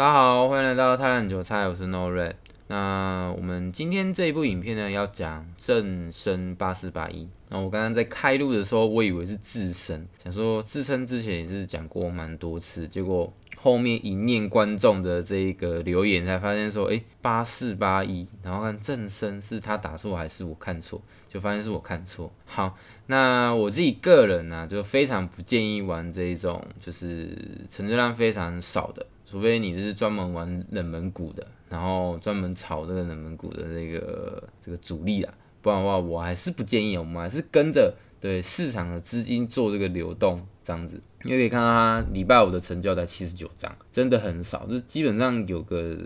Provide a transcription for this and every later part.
大家好，欢迎来到泰兰韭菜，我是 No Red。那我们今天这一部影片呢，要讲正身八四八一。那我刚刚在开录的时候，我以为是自身，想说自身之前也是讲过蛮多次，结果。后面一念观众的这个留言，才发现说，哎，八四八一，然后看正身是他打错还是我看错，就发现是我看错。好，那我自己个人呢，就非常不建议玩这种，就是成交量非常少的，除非你就是专门玩冷门股的，然后专门炒这个冷门股的这个这个主力啊，不然的话，我还是不建议。我们还是跟着对市场的资金做这个流动。这样子，你也可以看到他礼拜五的成交在七十九张，真的很少，就基本上有个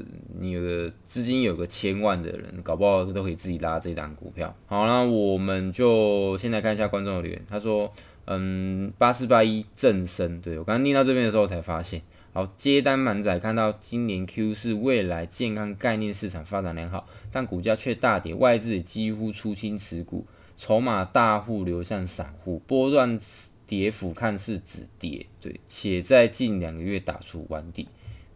你有个资金有个千万的人，搞不好都可以自己拉这档股票。好，那我们就先来看一下观众留言，他说：“嗯，八四八一正升。”对我刚刚念到这边的时候才发现，好接单满载，看到今年 Q 是未来健康概念市场发展良好，但股价却大跌，外资几乎出清持股，筹码大户流向散户，波段。跌幅看似止跌，对，且在近两个月打出完底，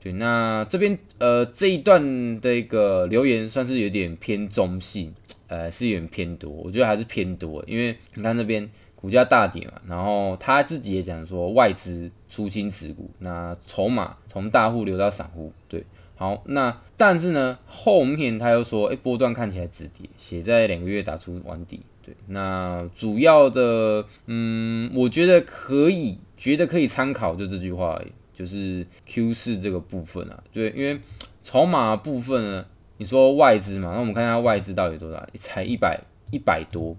对。那这边呃这一段的一个留言算是有点偏中性，呃是有点偏多，我觉得还是偏多，因为你看那边股价大跌嘛，然后他自己也讲说外资出清持股，那筹码从大户流到散户，对。好，那但是呢，后面他又说，哎，波段看起来止跌，写在两个月打出完底。对，那主要的，嗯，我觉得可以，觉得可以参考，就这句话，就是 Q 四这个部分啊，对，因为筹码部分呢，你说外资嘛，那我们看一下外资到底多少，才一百一百多，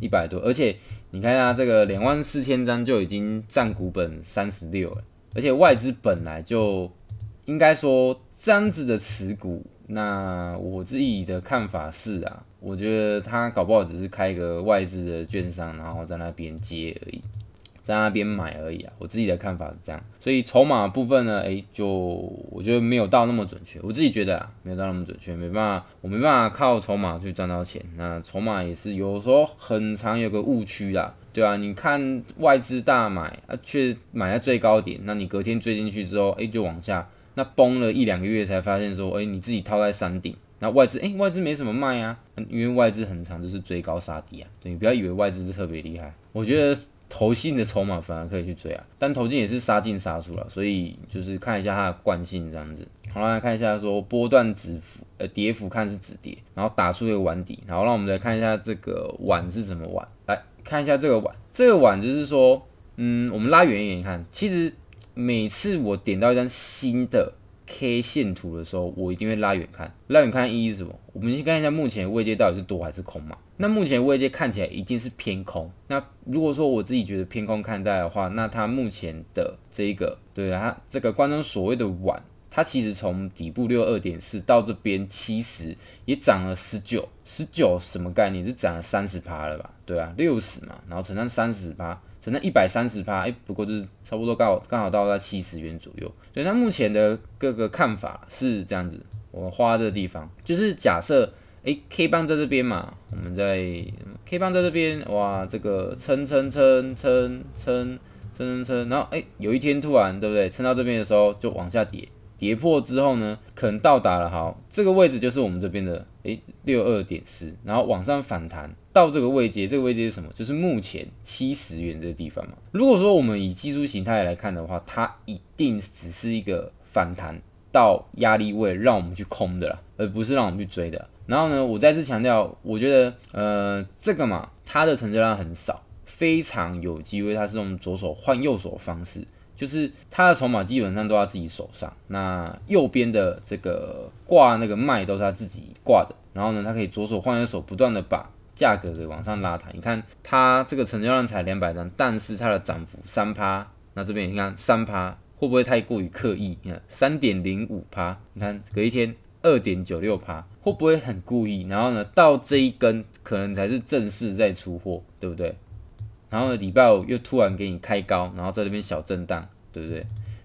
一百多，而且你看一下这个两万四千张就已经占股本三十六了，而且外资本来就应该说。这样子的持股，那我自己的看法是啊，我觉得他搞不好只是开一个外资的券商，然后在那边接而已，在那边买而已啊。我自己的看法是这样，所以筹码部分呢，诶，就我觉得没有到那么准确。我自己觉得啊，没有到那么准确，没办法，我没办法靠筹码去赚到钱。那筹码也是有时候很长有个误区啦。对啊，你看外资大买，啊，却买在最高点，那你隔天追进去之后，哎，就往下。那崩了一两个月才发现说，哎，你自己套在山顶，那外资哎外资没什么卖啊，因为外资很长就是追高杀低啊，对，不要以为外资是特别厉害，我觉得投信的筹码反而可以去追啊，但投进也是杀进杀出啊，所以就是看一下它的惯性这样子。好来看一下说波段止呃跌幅看是止跌，然后打出一个碗底，然后让我们来看一下这个碗是怎么碗，来看一下这个碗这个碗就是说，嗯，我们拉远一点看，其实。每次我点到一张新的 K 线图的时候，我一定会拉远看。拉远看，意是什么？我们先看一下目前位阶到底是多还是空嘛。那目前位阶看起来一定是偏空。那如果说我自己觉得偏空看待的话，那它目前的这一个，对啊，这个观众所谓的碗。它其实从底部六二点四到这边七十，也涨了十九十九，什么概念？是涨了三十趴了吧？对啊，六十嘛，然后乘上三十趴，乘上一百三十趴。哎，不过就是差不多好刚好到在七十元左右。所以那目前的各个看法是这样子。我花这个地方，就是假设哎 K 棒在这边嘛，我们在 K 棒在这边，哇，这个撑撑撑撑撑撑撑撑，然后哎有一天突然对不对？撑到这边的时候就往下跌。跌破之后呢，可能到达了哈这个位置，就是我们这边的哎六二点四，然后往上反弹到这个位阶，这个位阶是什么？就是目前七十元这个地方嘛。如果说我们以技术形态来看的话，它一定只是一个反弹到压力位，让我们去空的啦，而不是让我们去追的。然后呢，我再次强调，我觉得呃这个嘛，它的成交量很少，非常有机会，它是用左手换右手方式。就是他的筹码基本上都在自己手上，那右边的这个挂那个卖都是他自己挂的，然后呢，他可以左手换右手，不断的把价格给往上拉抬。你看他这个成交量才两百张，但是他的涨幅三趴，那这边你看三趴会不会太过于刻意？你看三点零五趴，你看隔一天二点九六趴，会不会很故意？然后呢，到这一根可能才是正式在出货，对不对？然后呢，礼拜五又突然给你开高，然后在那边小震荡。对不对？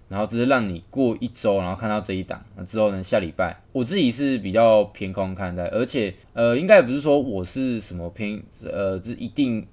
然后只是让你过一周，然后看到这一档，那之后呢？下礼拜我自己是比较偏空看待，而且呃，应该也不是说我是什么偏呃，是一定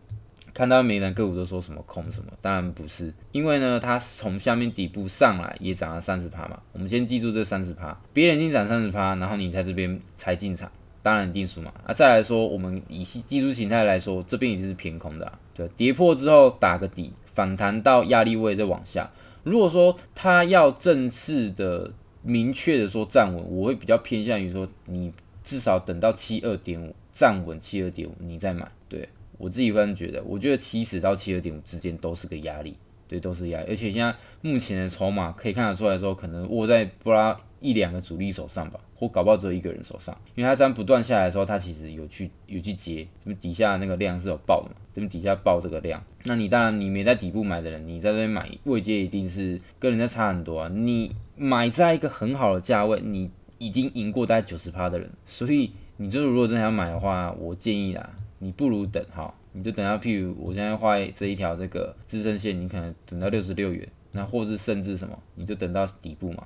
看到每兰个股都说什么空什么？当然不是，因为呢，它从下面底部上来也涨了三十趴嘛。我们先记住这三十趴，别人已经涨三十趴，然后你在这边才进场，当然定数嘛。那再来说，我们以技术形态来说，这边已经是偏空的，对，跌破之后打个底，反弹到压力位再往下。如果说他要正式的、明确的说站稳，我会比较偏向于说，你至少等到七二点五站稳，七二点五你再买。对我自己个人觉得，我觉得七十到七二点五之间都是个压力。对，都是压力，而且现在目前的筹码可以看得出来，说可能握在布拉一两个主力手上吧，或搞不好只有一个人手上。因为他这样不断下来的时候，他其实有去有去接，那么底下那个量是有爆的嘛？那么底下爆这个量，那你当然你没在底部买的人，你在这边买，未接一定是跟人家差很多啊。你买在一个很好的价位，你已经赢过大概九十趴的人，所以你就是如果真想买的话，我建议啊，你不如等哈。你就等下，譬如我现在画这一条这个支撑线，你可能等到六十六元，那或是甚至什么，你就等到底部嘛。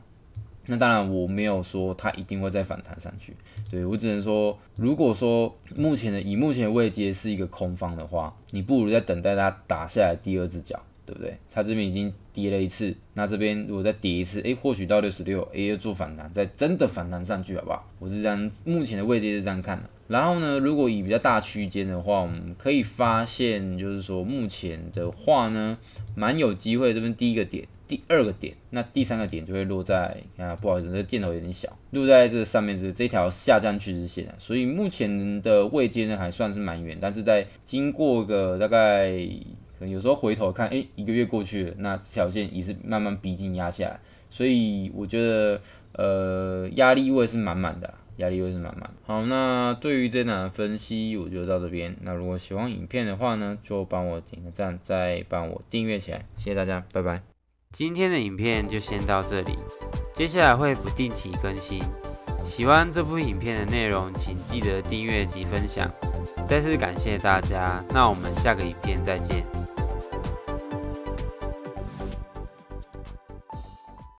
那当然，我没有说它一定会再反弹上去，对我只能说，如果说目前的以目前位阶是一个空方的话，你不如在等待它打下来第二只脚，对不对？它这边已经。跌了一次，那这边如果再跌一次，诶，或许到六十六，哎又做反弹，在真的反弹上去好不好？我是这样，目前的位置是这样看的。然后呢，如果以比较大区间的话，我们可以发现，就是说目前的话呢，蛮有机会。这边第一个点，第二个点，那第三个点就会落在啊，不好意思，这箭头有点小，落在这上面这这条下降趋势线啊。所以目前的位阶呢还算是蛮远，但是在经过个大概。有时候回头看，哎，一个月过去了，那条件也是慢慢逼近压下来，所以我觉得，呃，压力位是满满的，压力位是满满。好，那对于这档的分析，我就到这边。那如果喜欢影片的话呢，就帮我点个赞，再帮我订阅起来，谢谢大家，拜拜。今天的影片就先到这里，接下来会不定期更新。喜欢这部影片的内容，请记得订阅及分享。再次感谢大家，那我们下个影片再见。